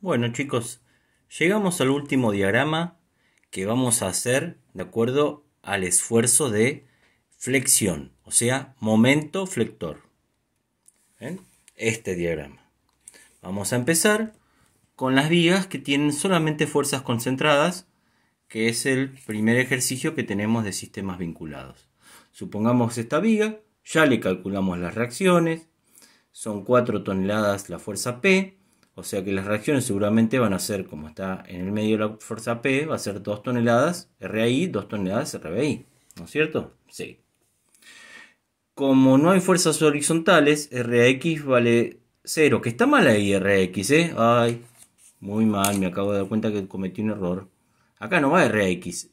Bueno chicos, llegamos al último diagrama que vamos a hacer de acuerdo al esfuerzo de flexión, o sea, momento flector. Este diagrama. Vamos a empezar con las vigas que tienen solamente fuerzas concentradas, que es el primer ejercicio que tenemos de sistemas vinculados. Supongamos esta viga, ya le calculamos las reacciones, son 4 toneladas la fuerza P, o sea que las reacciones seguramente van a ser, como está en el medio la fuerza P, va a ser 2 toneladas RAI, 2 toneladas RBI. ¿No es cierto? Sí. Como no hay fuerzas horizontales, RX vale 0. Que está mal ahí RX, ¿eh? Ay, muy mal, me acabo de dar cuenta que cometí un error. Acá no va RX,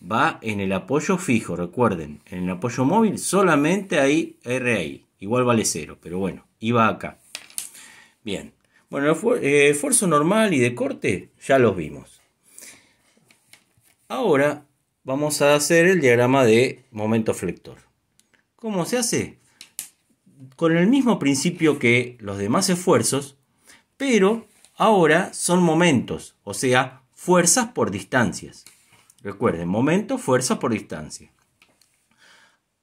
va en el apoyo fijo, recuerden. En el apoyo móvil solamente hay RI. Igual vale 0, pero bueno, iba acá. Bien. Bueno, eh, esfuerzo normal y de corte ya los vimos. Ahora vamos a hacer el diagrama de momento flector. ¿Cómo se hace? Con el mismo principio que los demás esfuerzos, pero ahora son momentos, o sea, fuerzas por distancias. Recuerden, momento, fuerza por distancia.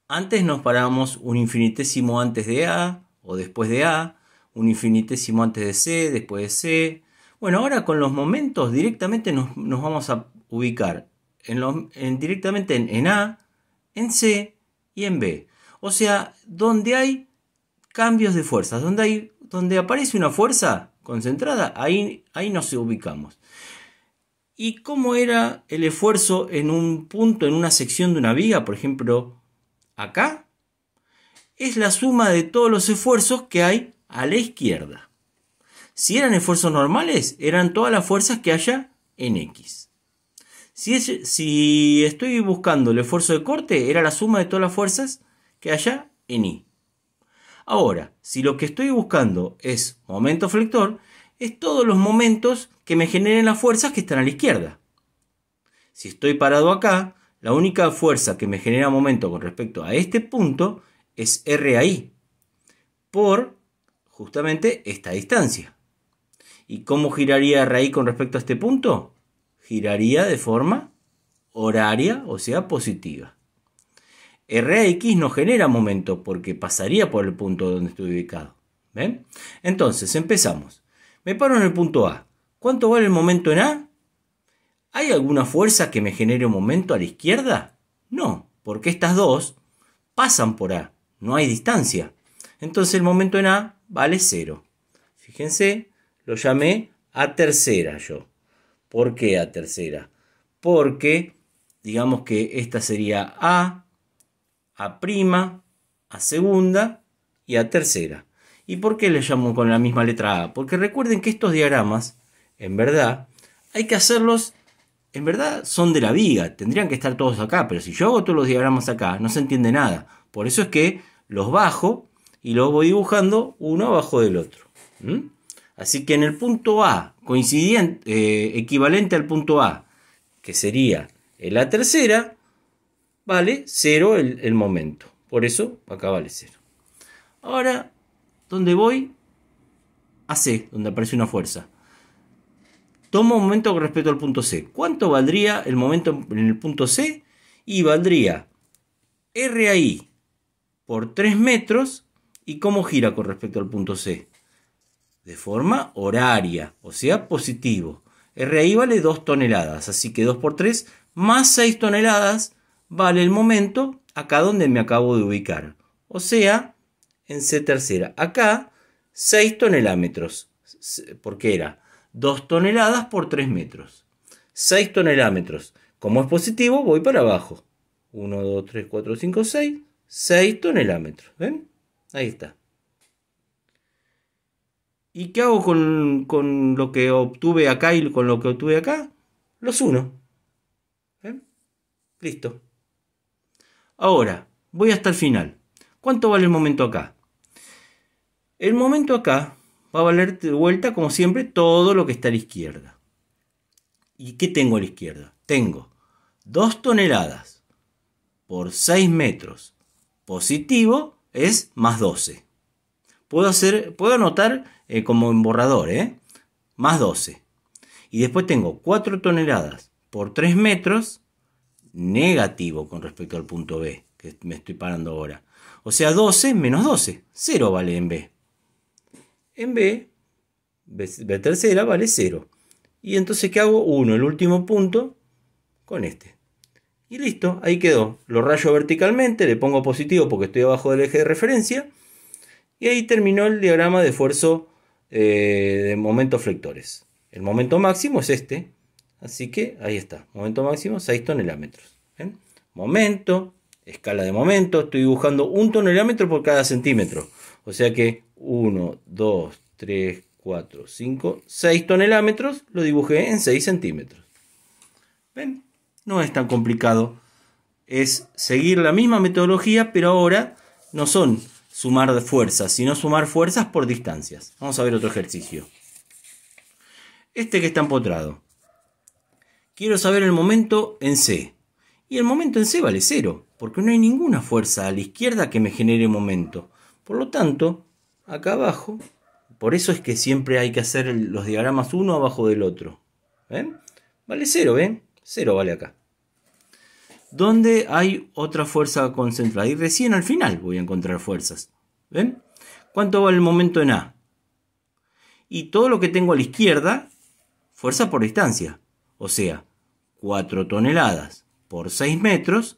Antes nos paramos un infinitésimo antes de A o después de A, un infinitésimo antes de C, después de C. Bueno, ahora con los momentos directamente nos, vamos a ubicar en directamente en, A, en C y en B. O sea, donde hay cambios de fuerzas, donde, hay, donde aparece una fuerza concentrada, ahí, ahí nos ubicamos. ¿Y cómo era el esfuerzo en un punto, en una sección de una viga, por ejemplo, acá? Es la suma de todos los esfuerzos que hay a la izquierda. Si eran esfuerzos normales, eran todas las fuerzas que haya en X. Si, si, estoy buscando el esfuerzo de corte, era la suma de todas las fuerzas que haya en Y. Ahora, si lo que estoy buscando es momento flector, es todos los momentos que me generen las fuerzas que están a la izquierda. Si estoy parado acá, la única fuerza que me genera momento con respecto a este punto es RAI por justamente esta distancia. ¿Y cómo giraría raíz con respecto a este punto? Giraría de forma horaria, o sea, positiva. RX no genera momento porque pasaría por el punto donde estoy ubicado. Entonces, empezamos. Me paro en el punto A. ¿Cuánto vale el momento en A? ¿Hay alguna fuerza que me genere un momento a la izquierda? No, porque estas dos pasan por A. No hay distancia. Entonces el momento en A vale 0. Fíjense, lo llamé A tercera yo. ¿Por qué A tercera? Porque digamos que esta sería A, A prima, A segunda y A tercera. ¿Y por qué le llamo con la misma letra A? Porque recuerden que estos diagramas, en verdad, hay que hacerlos, en verdad son de la viga, tendrían que estar todos acá, pero si yo hago todos los diagramas acá, no se entiende nada. Por eso es que los bajo y lo voy dibujando uno abajo del otro. Así que en el punto A, coincidente, eh, equivalente al punto A, que sería en la tercera, vale 0 el, momento. Por eso acá vale 0. Ahora, dónde voy? A C, donde aparece una fuerza. Tomo un momento con respecto al punto C. ¿Cuánto valdría el momento en el punto C? Y valdría RAI por 3 metros ¿Y cómo gira con respecto al punto C? De forma horaria, o sea, positivo. RI vale 2 toneladas, así que 2 por 3 más 6 toneladas vale el momento acá donde me acabo de ubicar. O sea, en C tercera. Acá 6 tonelámetros, porque era 2 toneladas por 3 metros. 6 tonelámetros. Como es positivo, voy para abajo. 1, 2, 3, 4, 5, 6. 6 tonelámetros. ¿Ven? Ahí está. ¿Y qué hago con, lo que obtuve acá y con lo que obtuve acá? Los uno. Listo. Ahora, voy hasta el final. ¿Cuánto vale el momento acá? El momento acá va a valer de vuelta, como siempre, todo lo que está a la izquierda. ¿Y qué tengo a la izquierda? Tengo 2 toneladas por 6 metros positivo es más 12. Puedo, hacer, puedo anotar eh, como en borrador, ¿eh? Más 12. Y después tengo 4 toneladas por 3 metros negativo con respecto al punto B, que me estoy parando ahora. O sea, 12 menos 12. 0 vale en B. En B, B tercera vale 0. Y entonces, ¿qué hago? 1, el último punto, con este. Y listo, ahí quedó. Lo rayo verticalmente, le pongo positivo porque estoy abajo del eje de referencia. Y ahí terminó el diagrama de esfuerzo eh, de momentos flectores. El momento máximo es este. Así que ahí está. Momento máximo 6 tonelámetros. Momento, escala de momento. Estoy dibujando un tonelámetro por cada centímetro. O sea que 1, 2, 3, 4, 5, 6 tonelámetros. Lo dibujé en 6 centímetros. ¿Ven? no es tan complicado. Es seguir la misma metodología, pero ahora no son sumar fuerzas, sino sumar fuerzas por distancias. Vamos a ver otro ejercicio. Este que está empotrado. Quiero saber el momento en C. Y el momento en C vale cero, porque no hay ninguna fuerza a la izquierda que me genere momento. Por lo tanto, acá abajo, por eso es que siempre hay que hacer los diagramas uno abajo del otro. ¿Ven? Vale cero, ¿ven? Cero vale acá. Donde hay otra fuerza concentrada. Y recién al final voy a encontrar fuerzas. ¿Ven? ¿Cuánto vale el momento en A? Y todo lo que tengo a la izquierda, fuerza por distancia. O sea, 4 toneladas por 6 metros,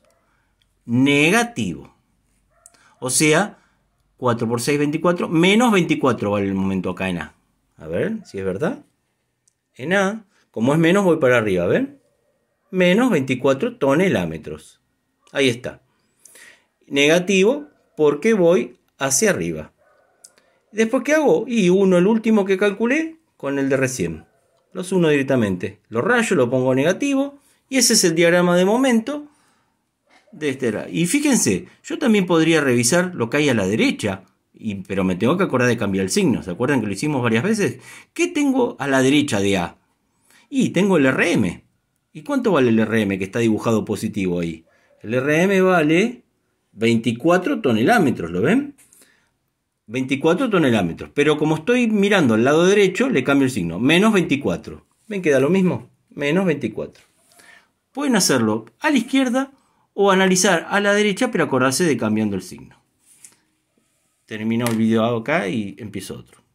negativo. O sea, 4 por 6, 24, menos 24 vale el momento acá en A. A ver si es verdad. En A, como es menos, voy para arriba, ¿ven? menos 24 tonelámetros. Ahí está. Negativo porque voy hacia arriba. Después, ¿qué hago? Y uno, el último que calculé, con el de recién. Los uno directamente. Los rayo, lo pongo negativo. Y ese es el diagrama de momento de este Y fíjense, yo también podría revisar lo que hay a la derecha. pero me tengo que acordar de cambiar el signo. ¿Se acuerdan que lo hicimos varias veces? ¿Qué tengo a la derecha de A? Y tengo el RM. ¿Y cuánto vale el RM que está dibujado positivo ahí? El RM vale 24 tonelámetros, ¿lo ven? 24 tonelámetros. Pero como estoy mirando al lado derecho, le cambio el signo. Menos 24. ¿Ven que da lo mismo? Menos 24. Pueden hacerlo a la izquierda o analizar a la derecha, pero acordarse de cambiando el signo. Termino el video acá y empiezo otro.